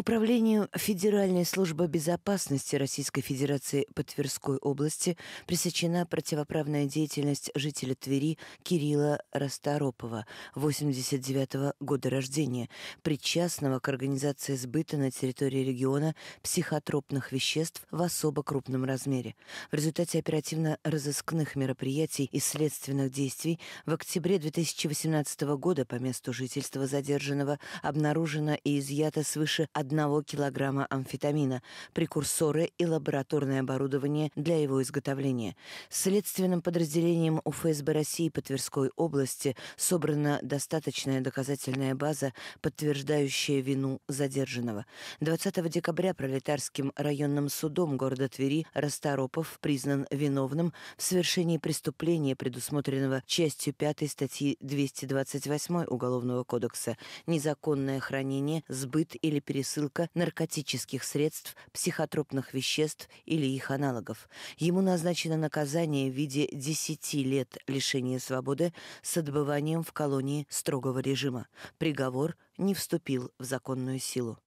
Управлению Федеральной службы безопасности Российской Федерации по Тверской области пресечена противоправная деятельность жителя Твери Кирилла Расторопова, 89 года рождения, причастного к организации сбыта на территории региона психотропных веществ в особо крупном размере. В результате оперативно-розыскных мероприятий и следственных действий в октябре 2018 года по месту жительства задержанного обнаружено и изъято свыше 1 одного килограмма амфетамина, прекурсоры и лабораторное оборудование для его изготовления. Следственным подразделением УФСБ России по Тверской области собрана достаточная доказательная база, подтверждающая вину задержанного. 20 декабря пролетарским районным судом города Твери Расторопов признан виновным в совершении преступления, предусмотренного частью 5 статьи 228 Уголовного кодекса «Незаконное хранение, сбыт или пересыл пересылка наркотических средств, психотропных веществ или их аналогов. Ему назначено наказание в виде 10 лет лишения свободы с отбыванием в колонии строгого режима. Приговор не вступил в законную силу.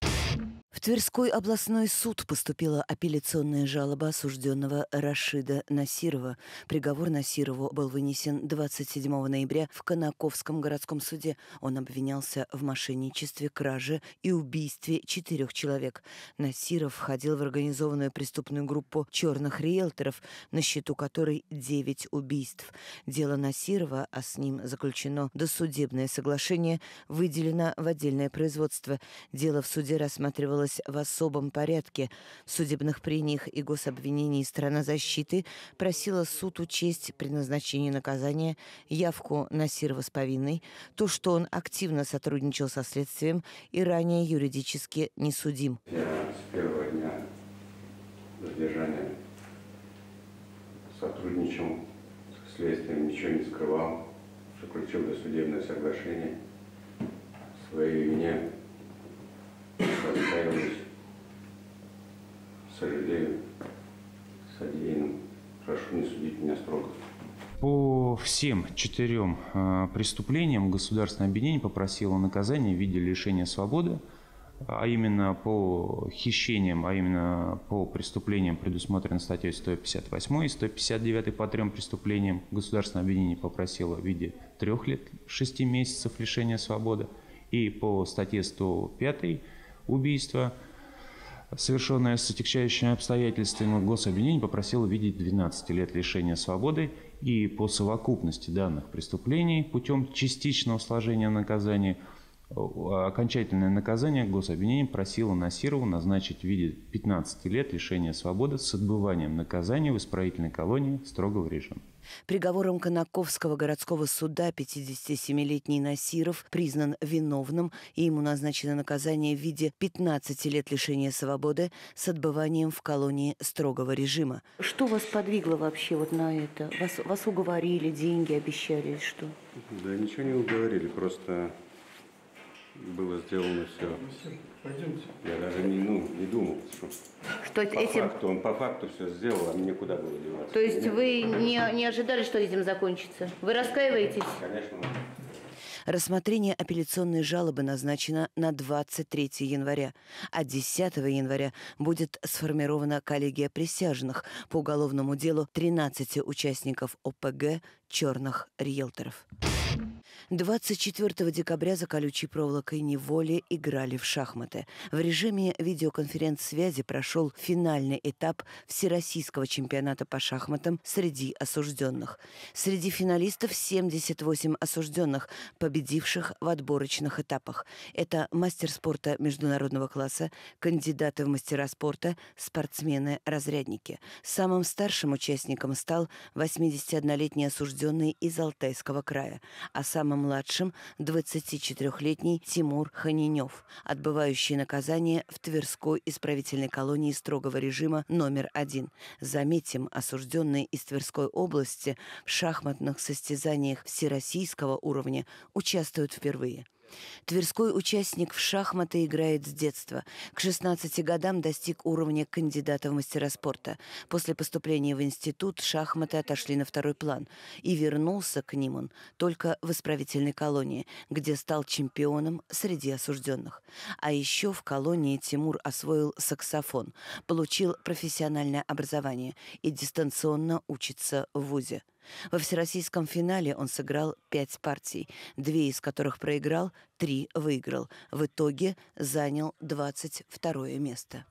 В Тверской областной суд поступила апелляционная жалоба осужденного Рашида Насирова. Приговор Насирову был вынесен 27 ноября в Конаковском городском суде. Он обвинялся в мошенничестве, краже и убийстве четырех человек. Насиров входил в организованную преступную группу черных риэлторов, на счету которой 9 убийств. Дело Насирова, а с ним заключено досудебное соглашение, выделено в отдельное производство. Дело в суде рассматривалось расследовалась в особом порядке в судебных прениях и гособвинений страна защиты просила суд учесть при назначении наказания явку Насирова с повинной, то, что он активно сотрудничал со следствием и ранее юридически не судим. Я с первого дня задержания сотрудничал с следствием, ничего не скрывал, заключил досудебное соглашение своей вине раскаиваюсь, сожалею, содеянным. Прошу не судить меня строго. По всем четырем а, преступлениям государственное объединение попросило наказание в виде лишения свободы, а именно по хищениям, а именно по преступлениям, предусмотрено статьей 158 и 159 по трем преступлениям, государственное объединение попросило в виде трех лет шести месяцев лишения свободы, и по статье 105 убийство, совершенное с отягчающими обстоятельствами, гособвинение попросило видеть 12 лет лишения свободы и по совокупности данных преступлений путем частичного сложения наказания – Окончательное наказание гособвинение просило Насирову назначить в виде 15 лет лишения свободы с отбыванием наказания в исправительной колонии строгого режима. Приговором Конаковского городского суда 57-летний Насиров признан виновным, и ему назначено наказание в виде 15 лет лишения свободы с отбыванием в колонии строгого режима. Что вас подвигло вообще вот на это? Вас, вас уговорили, деньги обещали, что? Да ничего не уговорили, просто было сделано все. Пойдемте. Я даже не, ну, не думал, что, что по, этим... факту, он по факту все сделал, а мне куда было деваться. То есть Меня... вы не, не ожидали, что этим закончится? Вы раскаиваетесь? Конечно. Рассмотрение апелляционной жалобы назначено на 23 января, а 10 января будет сформирована коллегия присяжных по уголовному делу 13 участников ОПГ «Черных риэлторов». 24 декабря за колючей проволокой неволи играли в шахматы. В режиме видеоконференц-связи прошел финальный этап Всероссийского чемпионата по шахматам среди осужденных. Среди финалистов 78 осужденных, победивших в отборочных этапах. Это мастер спорта международного класса, кандидаты в мастера спорта, спортсмены-разрядники. Самым старшим участником стал 81-летний осужденный из Алтайского края а самым младшим – 24-летний Тимур Ханенев, отбывающий наказание в Тверской исправительной колонии строгого режима номер один. Заметим, осужденный из Тверской области в шахматных состязаниях всероссийского уровня участвуют впервые. Тверской участник в шахматы играет с детства. К 16 годам достиг уровня кандидата в мастера спорта. После поступления в институт шахматы отошли на второй план. И вернулся к ним он только в исправительной колонии, где стал чемпионом среди осужденных. А еще в колонии Тимур освоил саксофон, получил профессиональное образование и дистанционно учится в ВУЗе. Во всероссийском финале он сыграл пять партий, две из которых проиграл, три выиграл. В итоге занял 22 место.